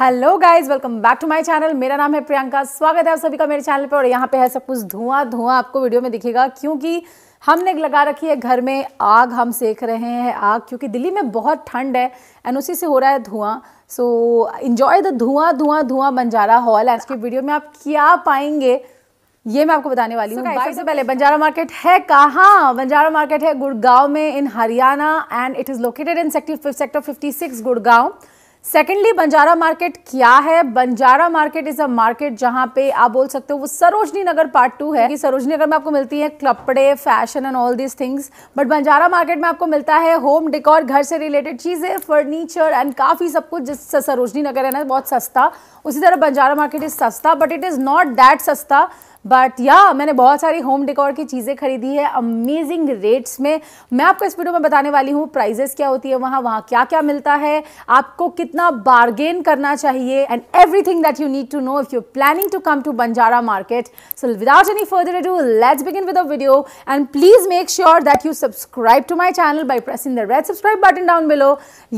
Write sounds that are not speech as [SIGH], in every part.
Hello guys welcome back to my channel मेरा नाम है प्रियंका स्वागत है आप सभी का मेरे चैनल पर और यहाँ पे है सब कुछ धुआं धुआं आपको वीडियो में दिखेगा क्योंकि हमने लगा रखी है घर में आग हम सेक रहे हैं आग क्योंकि दिल्ली में बहुत ठंड है एंड उसी से हो रहा है धुआं सो इन्जॉय द धुआं धुआं धुआं बंजारा हॉल आज की वीडियो में आप क्या पाएंगे ये मैं आपको बताने वाली हूँ सबसे पहले बंजारा मार्केट है कहाँ बंजारा मार्केट है गुड़गांव में in Haryana and it is located in sector sector six Gurgaon secondly Banjara market क्या है Banjara market is a market जहां पे आप बोल सकते हो वो सरोजनी नगर पार्ट टू है कि सरोजनी नगर में आपको मिलती है कपड़े fashion and all these things but Banjara market में आपको मिलता है होम डेकोर घर से रिलेटेड चीज़ें फर्नीचर एंड काफ़ी सब कुछ जिससे सरोजनी नगर है ना बहुत सस्ता उसी तरह बंजारा मार्केट इज़ सस्ता but it is not that सस्ता बट या yeah, मैंने बहुत सारी होम डेकोर की चीज़ें खरीदी है अमेजिंग रेट्स में मैं आपको इस वीडियो में बताने वाली हूँ प्राइजेस क्या होती है वहाँ वहाँ क्या क्या मिलता है आपको कितना बार्गेन करना चाहिए and everything that you need to know if you planning to come to Banjara market so without any further ado let's begin with video and please make sure that you subscribe to my channel by pressing the red subscribe button down below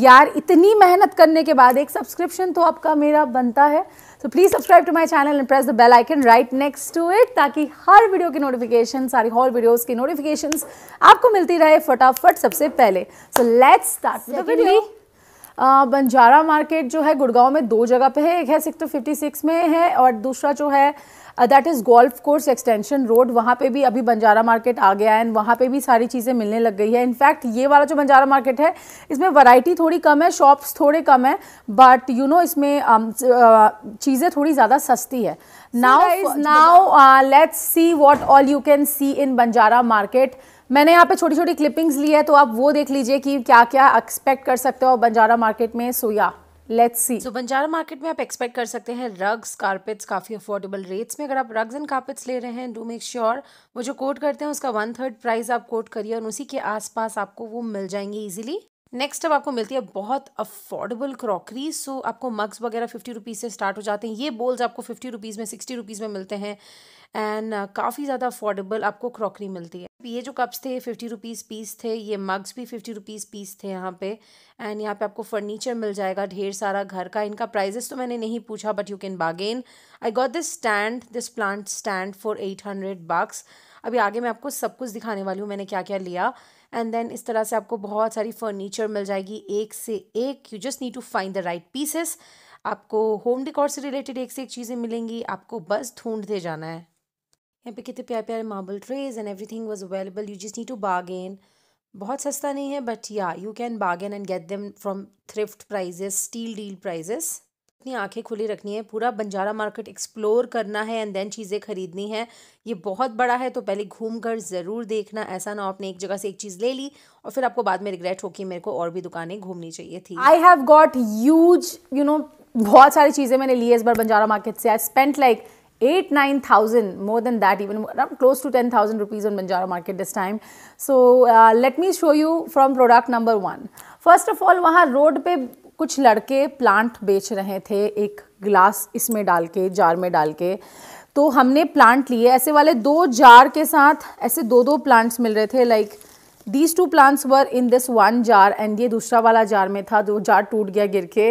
यार इतनी मेहनत करने के बाद एक subscription तो आपका मेरा बनता है तो please subscribe to my channel and press the bell icon right next to it ताकि हर वीडियो की नोटिफिकेशन सारी हॉल वीडियोस की नोटिफिकेशन आपको मिलती रहे फटाफट सबसे पहले so let's start Banjara market जो है गुड़गांव में दो जगह पे है एक है सिक्स टू फिफ्टी सिक्स में है और दूसरा जो है that is golf course extension road वहाँ पे भी अभी बंजारा मार्केट आ गया है एंड वहाँ पे भी सारी चीज़ें मिलने लग गई है इनफैक्ट ये वाला जो बंजारा मार्केट है इसमें वैरायटी थोड़ी कम है शॉप्स थोड़े कम है बट यू नो इसमें um, uh, चीज़ें थोड़ी ज़्यादा सस्ती है now now let's see what all you can see in Banjara market मैंने यहाँ पे छोटी छोटी क्लिपिंग्स ली है तो आप वो देख लीजिए कि क्या क्या एक्सपेक्ट कर सकते हो बंजारा मार्केट में सोया so, yeah. Let's see so Banjara market में आप एक्सपेक्ट कर सकते हैं रग्स कारपेट्स काफ़ी अफोर्डेबल रेट्स में अगर आप रग्स एंड कारपेट्स ले रहे हैं डू मेक श्योर वो जो कोट करते हैं उसका वन थर्ड प्राइस आप कोट करिए और उसी के आसपास आपको वो मिल जाएंगे इजीली नेक्स्ट अब आपको मिलती है बहुत अफोर्डेबल क्रॉकरी सो आपको मग्स वगैरह फिफ्टी रुपीज़ से स्टार्ट हो जाते हैं ये बोल्स आपको फिफ्टी रुपीज़ में सिक्सटी रुपीज़ में मिलते हैं एंड uh, काफ़ी ज़्यादा अफोर्डेबल आपको क्रॉकरी मिलती है ये जो कप्स थे फिफ्टी रुपीज़ पीस थे ये मग्स भी फिफ्टी रुपीज़ पीस थे यहाँ पे एंड यहाँ पे आपको फर्नीचर मिल जाएगा ढेर सारा घर का इनका प्राइजेस तो मैंने नहीं पूछा but you can bargain I got this stand this plant stand for eight hundred bucks अभी आगे मैं आपको सब कुछ दिखाने वाली हूँ मैंने क्या क्या लिया एंड देन इस तरह से आपको बहुत सारी फर्नीचर मिल जाएगी एक से एक you just need to find the right pieces आपको होम डिकॉर से रिलेटेड एक से एक चीज़ें मिलेंगी आपको बस ढूंढते जाना है यहाँ पे कितने प्यारे प्यारे marble trays and everything was available you just need to bargain बहुत सस्ता नहीं है but yeah you can bargain and get them from thrift prices steal deal prices अपनी आंखें खुली रखनी है पूरा बंजारा मार्केट एक्सप्लोर करना है एंड देन चीज़ें ख़रीदनी है ये बहुत बड़ा है तो पहले घूम कर ज़रूर देखना ऐसा ना आपने एक जगह से एक चीज़ ले ली और फिर आपको बाद में रिग्रेट हो कि मेरे को और भी दुकानें घूमनी चाहिए थी I have got use you know बहुत सारी चीज़ें मैंने ली है इस बार बंजारा मार्केट से I spent like eight nine thousand more than that even close to ten thousand rupees on Banjara market this time so let me show you from product number one first of all वहाँ road पे कुछ लड़के plant बेच रहे थे एक glass इसमें डाल के जार में डाल के तो हमने प्लांट लिए ऐसे वाले दो जार के साथ ऐसे दो दो प्लांट्स मिल रहे थे like these two plants were in this one jar एंड ये दूसरा वाला जार में था जो जार टूट गया गिर के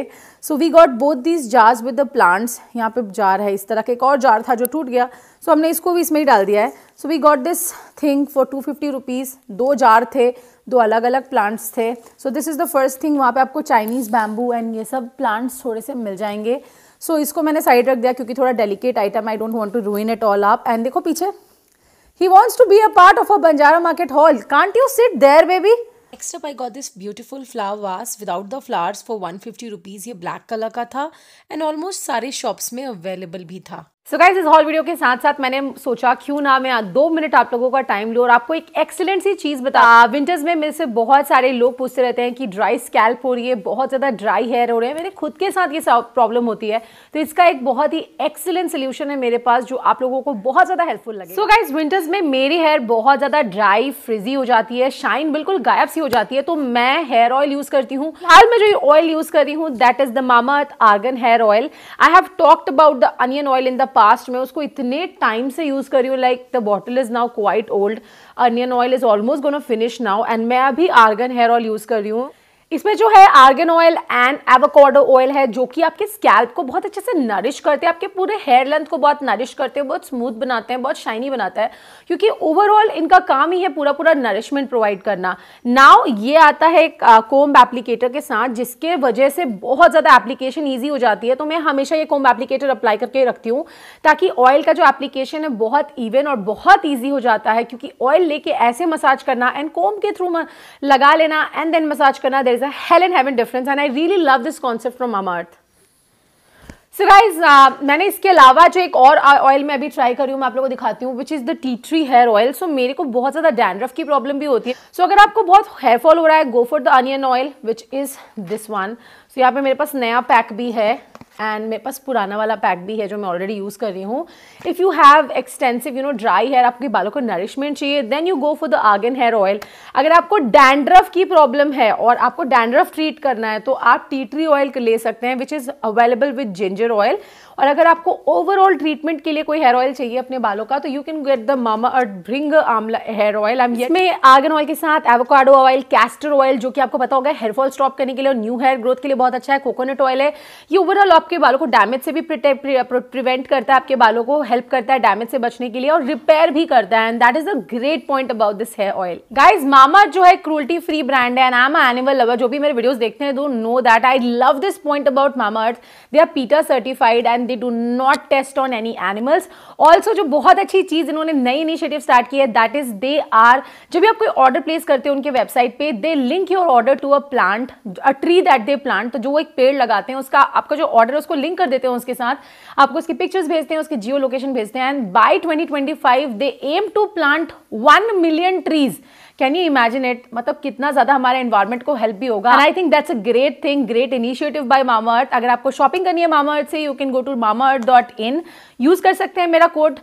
so we got both these jars with the plants यहाँ पे जार है इस तरह का एक और जार था जो टूट गया सो so, हमने इसको भी इसमें ही डाल दिया है so we got this thing for two fifty rupees दो जार थे दो अलग अलग प्लांट्स थे so this is the first thing वहाँ पे आपको चाइनीज़ बैम्बू एंड ये सब प्लांट्स थोड़े से मिल जाएंगे सो so, इसको मैंने साइड रख दिया क्योंकि थोड़ा delicate item I don't want to ruin it all आप एंड देखो पीछे He wants to be a part of a Banjara Market Hall. Can't you sit there, baby? Next up I got this beautiful flower vase without the flowers for 150 rupees ये black colour का था and almost सारे shops में available भी था सो guys इस whole video के साथ साथ मैंने सोचा क्यों ना मैं दो मिनट आप लोगों का टाइम लूँ और आपको एक एक्सीलेंट सी चीज़ बता विंटर्स में मेरे से बहुत सारे लोग पूछते रहते हैं कि ड्राई स्कैल्प हो रही है बहुत ज़्यादा ड्राई हेयर हो रहे हैं मेरे खुद के साथ ये प्रॉब्लम होती है तो इसका एक बहुत ही एक्सीलेंट सोल्यूशन है मेरे पास जो आप लोगों को बहुत ज़्यादा हेल्पफुल लगे सो गाइज विंटर्स में मेरी हेयर बहुत ज़्यादा ड्राई फ्रिजी हो जाती है शाइन बिल्कुल गायब सी हो जाती है तो मैं हेयर ऑयल यूज़ करती हूँ हाल में जो ऑयल यूज़ कर रही हूँ that is the Mama argan hair oil I have talked about the onion oil in the past में उसको इतने टाइम से यूज़ करी हूँ like the bottle is now quite old onion oil is almost gonna finish now and मैं अभी argon hair oil use कर रही हूँ इसमें जो है argan oil and avocado oil है जो कि आपके स्कैल्प को बहुत अच्छे से नरिश करते हैं आपके पूरे हेयर लेंथ को बहुत नरिश करते हैं बहुत स्मूथ बनाते हैं बहुत शाइनी बनाता है क्योंकि ओवरऑल इनका काम ही है पूरा पूरा नरिशमेंट प्रोवाइड करना नाव ये आता है कोम्ब एप्लीकेटर के साथ जिसके वजह से बहुत ज़्यादा एप्लीकेशन ईजी हो जाती है तो मैं हमेशा ये कोम्ब एप्लीकेटर अप्लाई करके रखती हूँ ताकि ऑयल का जो एप्लीकेशन है बहुत इवन और बहुत ईजी हो जाता है क्योंकि ऑयल लेके ऐसे मसाज करना एंड कोम्ब के थ्रू लगा लेना एंड देन मसाज करना there is a hell and heaven difference and I really love this concept from Mamaearth. So guys uh, मैंने इसके अलावा जो एक और ऑयल मैं अभी ट्राई कर रही हूँ मैं आप लोगों को दिखाती हूँ which is the tea tree hair oil so मेरे को बहुत ज़्यादा डैंड्रफ की प्रॉब्लम भी होती है सो so, अगर आपको बहुत हेयर फॉल हो रहा है go for the onion oil which is this one so यहाँ पे मेरे पास नया पैक भी है एंड मेरे पास पुराना वाला पैक भी है जो मैं ऑलरेडी यूज़ कर रही हूँ if you have extensive you know dry hair आपके बालों को नरिशमेंट चाहिए then you go for the onion hair oil अगर आपको डैंड्रफ की प्रॉब्लम है और आपको डैंड्रफ ट्रीट करना है तो आप टी ट्री ऑयल ले सकते हैं which is available with ginger oil और अगर आपको ओवरऑल ट्रीटमेंट के लिए कोई हेयर ऑयल चाहिए अपने बालों का तो you can get the Mamaearth Bhringamla hair oil I इसमें आगन ऑयल के साथ एवोकाडो ऑयल कैस्टर ऑयल जो कि आपको पता होगा हेयर फॉल स्टॉप करने के लिए और न्यू हेयर ग्रोथ के लिए बहुत अच्छा है कोकोनट ऑयल है ये ओवरऑल आपके बालों को डैमेज से भी प्रिवेंट करता है आपके बालों को हेल्प करता है डैमेज से बचने के लिए और रिपेयर भी करता है and that is a great point about this hair oil guys mama जो है क्रूल्टी फ्री ब्रांड है and I am animal lover जो भी मेरे वीडियोज देखते हैं do know that I love this point about Mamaearth they are PETA certified and they do not test on any animals also जो बहुत अच्छी चीज़ इन्होंने नई इनिशिएटिव स्टार्ट की है दैट इज दे आर जब भी आप कोई ऑर्डर प्लेस करते हैं उनके वेबसाइट पे they link your order to a plant a tree that they plant तो जो एक पेड़ लगाते हैं उसका आपका जो ऑर्डर है उसको लिंक कर देते हैं उसके साथ आपको उसकी पिक्चर्स भेजते हैं उसकी जियो लोकेशन भेजते हैं and by twenty twenty five they aim to plant one million trees can you imagine it मतलब कितना ज्यादा हमारे एनवायरमेंट को हेल्प भी होगा I think that's a great thing great initiative by Mamaearth अगर आपको शॉपिंग करनी है मामा अर्थ से you can go to Mamaearth dot in use कर सकते हैं मेरा code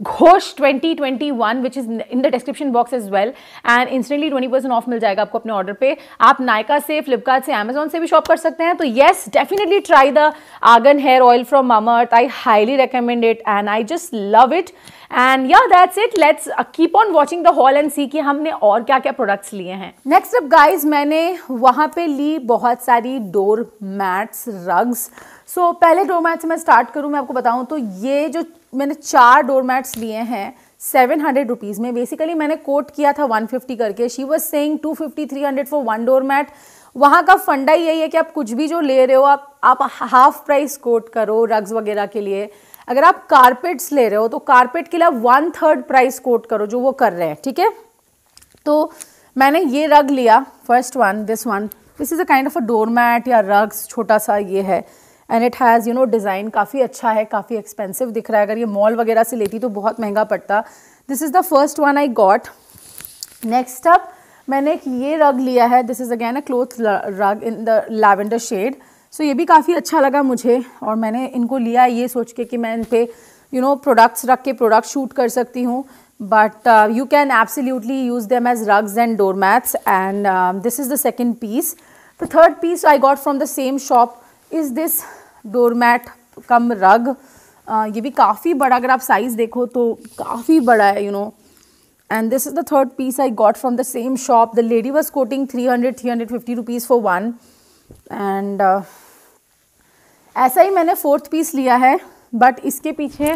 Ghosh 2021 which is in the description box is well and instantly 20 percent off मिल जाएगा आपको अपने ऑर्डर पे आप नायका से फ्लिपकार्ट से अमेजोन से भी शॉप कर सकते हैं तो yes definitely try the onion hair oil from Mamaearth I highly recommend it and I just love it and yeah that's it let's keep on watching the haul and see कि हमने और क्या क्या products लिए हैं next up guys मैंने वहाँ पे ली बहुत सारी डोर मैट्स रग्स सो पहले डोर मैट्स मैं स्टार्ट करूँ मैं आपको बताऊँ तो ये जो मैंने चार डोर मैट्स लिए हैं सेवन हंड्रेड रुपीज़ में बेसिकली मैंने कोट किया था वन फिफ्टी करके she was saying two fifty three hundred for one door mat वहाँ का फंडा यही है कि आप कुछ भी जो ले रहे हो आप आप हाफ प्राइस कोट करो रग्स वगैरह के लिए अगर आप कारपेट्स ले रहे हो तो कारपेट के लिए आप वन थर्ड प्राइस कोट करो जो वो कर रहे हैं ठीक है थीके? तो मैंने ये रग लिया first one this one this is a kind of a doormat या रग्स छोटा सा ये है and it has you know design काफ़ी अच्छा है काफ़ी एक्सपेंसिव दिख रहा है अगर ये मॉल वगैरह से लेती तो बहुत महंगा पड़ता this is the first one I got next up मैंने एक ये रग लिया है this is again a cloth rug in the lavender shade so ये भी काफ़ी अच्छा लगा मुझे और मैंने इनको लिया ये सोच के कि मैं इन पर यू नो प्रोडक्ट्स रख के प्रोडक्ट शूट कर सकती हूँ but you can absolutely use them as rugs and door mats and this is the second piece the third piece I got from the same shop is this door mat cum rug ये भी काफ़ी बड़ा अगर आप size देखो तो काफ़ी बड़ा है you know and this is the third piece I got from the same shop the lady was quoting three hundred three hundred fifty rupees for one and ऐसा ही मैंने फोर्थ पीस लिया है बट इसके पीछे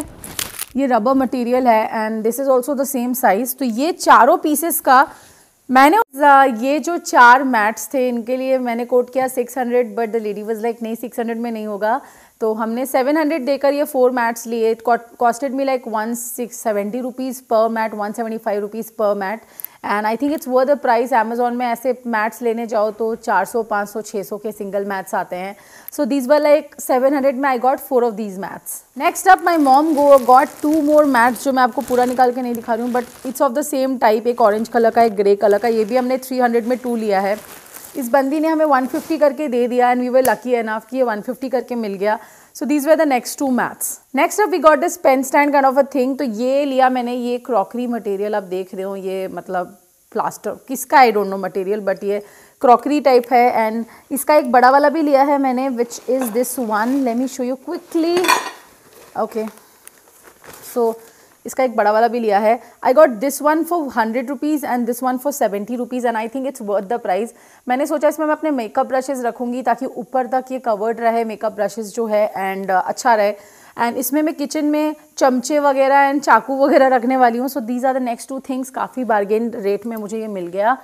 ये रबर मटेरियल है and this is also the same size तो ये चारों पीसेस का मैंने uh, ये जो चार मैट्स थे इनके लिए मैंने कोट किया 600 but the lady was like नहीं 600 में नहीं होगा तो हमने 700 देकर ये फोर मैट्स लिए costed me like one six seventy rupees पर mat one seventy five rupees पर mat and I think it's worth the price Amazon में ऐसे मैट्स लेने जाओ तो 400, 500, 600 के सिंगल मैट्स आते हैं सो दीज वर लाइक 700 में I got four of these mats next up my mom go got two more mats जो मैं आपको पूरा निकाल के नहीं दिखा रही हूँ but it's of the same type एक ऑरेंज कलर का एक ग्रे कलर का ये भी हमने थ्री में टू लिया है इस बंदी ने हमें 150 करके दे दिया and we were lucky enough कि ये 150 करके मिल गया so these were the next two mats next अब we got this pen stand kind of a thing तो ये लिया मैंने ये क्रॉकरी मटेरियल आप देख रहे हो ये मतलब प्लास्टर किसका I don't know material but ये क्रॉकरी टाइप है एंड इसका एक बड़ा वाला भी लिया है मैंने which is this one let me show you quickly okay so इसका एक बड़ा वाला भी लिया है I got this one for hundred rupees and this one for seventy rupees and I think it's worth the price मैंने सोचा इसमें मैं अपने मेकअप ब्रशेज़ रखूँगी ताकि ऊपर तक ये कवर्ड रहे मेकअप ब्रशेज़ जो है एंड uh, अच्छा रहे एंड इसमें मैं किचन में चमचे वगैरह एंड चाकू वगैरह रखने वाली हूँ so these are the next two things काफ़ी बार्गेन रेट में मुझे ये मिल गया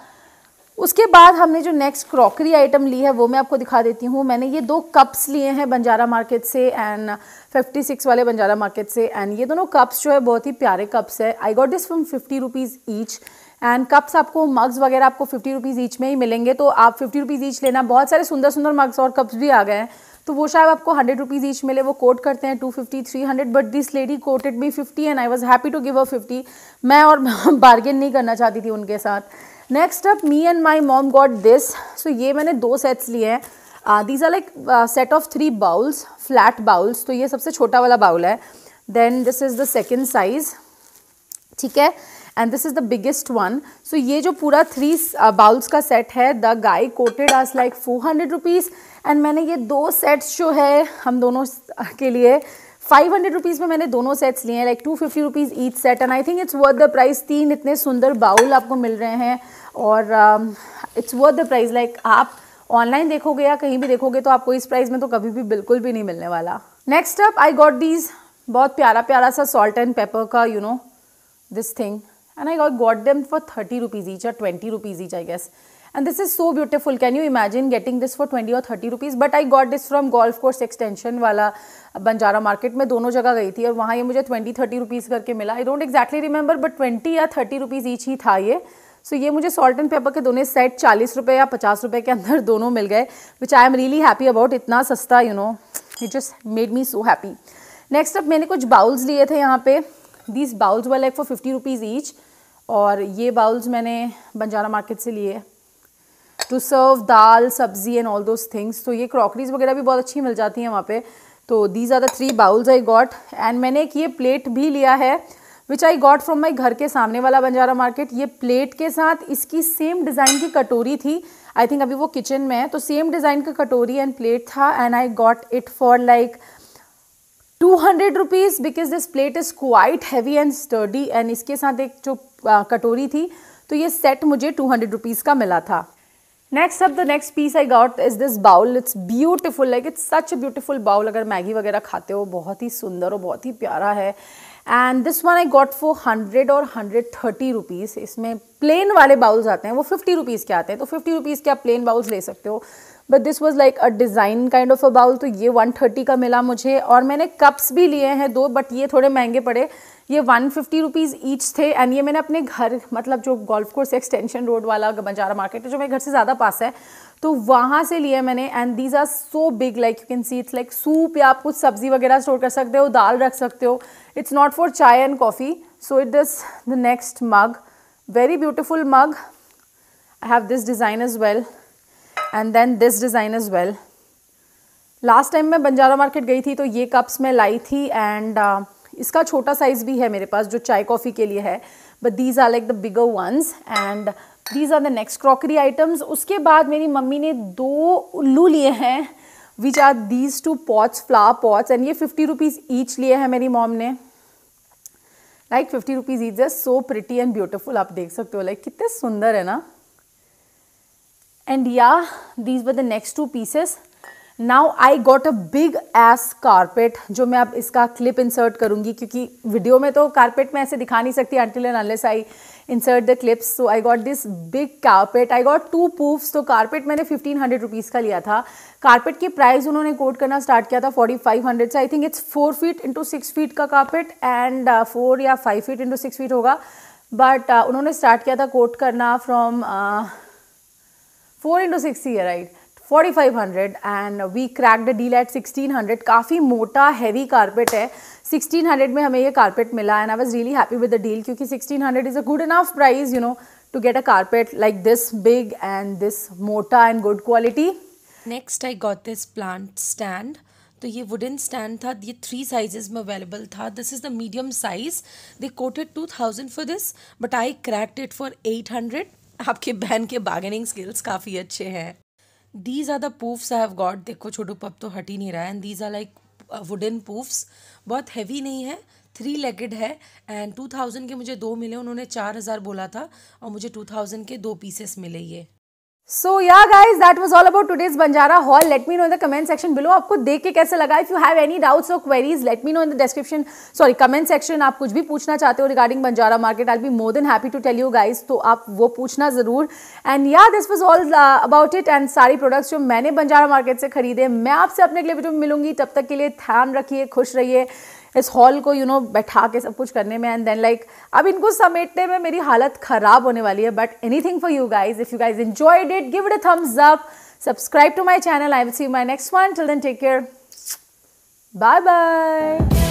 उसके बाद हमने जो नेक्स्ट क्रॉकरी आइटम ली है वो मैं आपको दिखा देती हूँ मैंने ये दो कप्स लिए हैं बंजारा मार्केट से एंड 56 वाले बंजारा मार्केट से एंड ये दोनों कप्स जो है बहुत ही प्यारे कप्स है I got this from fifty rupees each and cups आपको मग्स वगैरह आपको फिफ्टी रुपीज़ ईच में ही मिलेंगे तो आप फिफ्टी रुपीज़ ईच लेना बहुत सारे सुंदर सुंदर मग्स और कप्स भी आ गए हैं तो वो शायद आपको हंड्रेड रुपीज़ ईच मिले वो कोट करते हैं two fifty three hundred but this lady quoted me fifty and I was happy to give a fifty मैं और बार्गेन [LAUGHS] नहीं करना चाहती थी उनके साथ next up me and my mom got this so ये मैंने दो सेट्स लिए हैं these are like set of three bowls flat bowls तो ये सबसे छोटा वाला बाउल है then this is the second size ठीक है and this is the biggest one so ये जो पूरा थ्री बाउल्स uh, का सेट है the guy quoted us like four hundred rupees and मैंने ये दो सेट्स जो है हम दोनों के लिए फाइव हंड्रेड रुपीज़ में मैंने दोनों सेट्स लिए हैं like two fifty rupees each set and I think it's worth the price तीन इतने सुंदर बाउल आपको मिल रहे हैं और it's worth the price like आप ऑनलाइन देखोगे या कहीं भी देखोगे तो आपको इस प्राइस में तो कभी भी बिल्कुल भी नहीं मिलने वाला next up I got these बहुत प्यारा प्यारा सा सॉल्ट एंड पेपर का you know this thing and I got them for thirty rupees each या twenty rupees each I guess and this is so beautiful can you imagine getting this for twenty और thirty rupees but I got this from Golf course Extension वाला Banjara market में दोनों जगह गई थी और वहाँ ये मुझे ट्वेंटी थर्टी रुपीज़ करके मिला I don't exactly remember but twenty या थर्टी रुपीज़ ईच ही था ये सो so, ये मुझे सॉल्ट एंड पेपर के दोनों सेट चालीस रुपये या पचास रुपये के अंदर [LAUGHS] दोनों मिल गए which I am really happy about इतना सस्ता you know it just made me so happy next अब मैंने कुछ बाउल्स लिए थे यहाँ पे दीज बाउल्स वाले फॉर फिफ्टी रुपीज़ ईच और ये बाउल्स मैंने बंजारा मार्केट से लिए टू सर्व दाल सब्जी एंड ऑल दोज थिंग्स तो ये क्रॉकरीज वगैरह भी बहुत अच्छी मिल जाती हैं वहाँ पे तो these are the three bowls I got and मैंने एक ये प्लेट भी लिया है विच आई गॉट फ्रॉम माई घर के सामने वाला बंजारा मार्केट ये प्लेट के साथ इसकी सेम डिज़ाइन की कटोरी थी आई थिंक अभी वो किचन में है तो सेम डिज़ाइन का कटोरी एंड प्लेट था and I got it for like two hundred rupees because this plate is quite heavy and sturdy and इसके साथ एक जो कटोरी थी तो ये सेट मुझे टू हंड्रेड रुपीज़ का मिला था नेक्स्ट अब the next piece I got is this bowl it's beautiful like it's such beautiful bowl अगर मैगी वगैरह खाते हो बहुत ही सुंदर और बहुत ही प्यारा है and this one I got for hundred और हंड्रेड थर्टी रुपीज़ इसमें प्लेन वाले बाउल्स आते हैं वो फिफ्टी रुपीज़ के आते हैं तो फिफ्टी रुपीज़ के आप प्लेन बाउल्स ले सकते हो but this was like a design kind of a bowl तो ये वन थर्टी का मिला मुझे और मैंने कप्स भी लिए हैं दो बट ये थोड़े महंगे पड़े ये वन फिफ्टी रुपीज़ ईच थे एंड ये मैंने अपने घर मतलब जो गोल्फ कोर्स एक्सटेंशन रोड वाला बंजारा मार्केट है जो मेरे घर से ज़्यादा पास है तो वहाँ से लिए मैंने and these are so big like you can see it's like soup या आप कुछ सब्ज़ी वगैरह स्टोर कर सकते हो दाल रख सकते हो it's not for chai and coffee so it is the next mug very beautiful mug I have this design is well and then this design is well last time मैं बंजारा मार्केट गई थी तो ये कप्स मैं लाई थी एंड uh, इसका छोटा size भी है मेरे पास जो चाय कॉफ़ी के लिए है but these are like the bigger ones and these are the next crockery items उसके बाद मेरी मम्मी ने दो उल्लू लिए हैं which are these two pots flower pots and ये फिफ्टी रुपीज़ ईच लिए हैं मेरी मॉम ने like fifty rupees is just so pretty and beautiful आप देख सकते हो लाइक like, कितने सुंदर है ना and yeah these were the next two pieces now I got a big ass carpet जो मैं अब इसका क्लिप इंसर्ट करूंगी क्योंकि वीडियो में तो कारपेट में ऐसे दिखा नहीं सकती until and unless I insert the clips so I got this big carpet I got two poufs तो कारपेट मैंने फिफ्टीन हंड्रेड रुपीज़ का लिया था कारपेट की प्राइस उन्होंने कोट करना स्टार्ट किया था फोर्टी फाइव हंड्रेड से I think it's four feet into six feet का कारपेट एंड फोर या five feet into six feet होगा बट uh, उन्होंने स्टार्ट किया था कोट करना फ्रॉम फोर इंटू सिक्स ही right 4500 and we crack the deal at 1600 काफ़ी मोटा हैवी कारपेट है 1600 में हमें ये कारपेट मिला and I was really happy with the deal क्योंकि 1600 is a good enough price you know to get a carpet like this big and this मोटा and good quality next I got this plant stand तो ये wooden stand था ये three sizes में available था this is the medium size they quoted two thousand for this but I cracked it for eight hundred आपके बहन के bargaining skills काफ़ी अच्छे हैं these are the poufs I have got देखो छोटू पप तो हट ही नहीं रहा है and these are like wooden poufs बहुत हैवी नहीं है थ्री लेगेड है एंड टू थाउजेंड के मुझे दो मिले उन्होंने चार हज़ार बोला था और मुझे टू थाउजेंड के दो पीसेस मिले ये so yeah guys that was all about today's Banjara Hall let me know in the comment section below आपको देख के कैसे लगा if you have any doubts और queries let me know in the description sorry comment section आप कुछ भी पूछना चाहते हो regarding Banjara market I be more than happy to tell you guys तो आप वो पूछना जरूर and yeah this was all about it and सारी प्रोडक्ट्स जो मैंने बंजारा मार्केट से खरीदे मैं आपसे अपने अगले वीडियो में मिलूंगी तब तक के लिए ध्यान रखिए खुश रहिए इस हॉल को यू you नो know, बैठा के सब कुछ करने में एंड देन लाइक अब इनको समेटने में मेरी हालत ख़राब होने वाली है but anything for you guys if you guys enjoyed it give it a thumbs up subscribe to my channel I will see my next one till then take care bye bye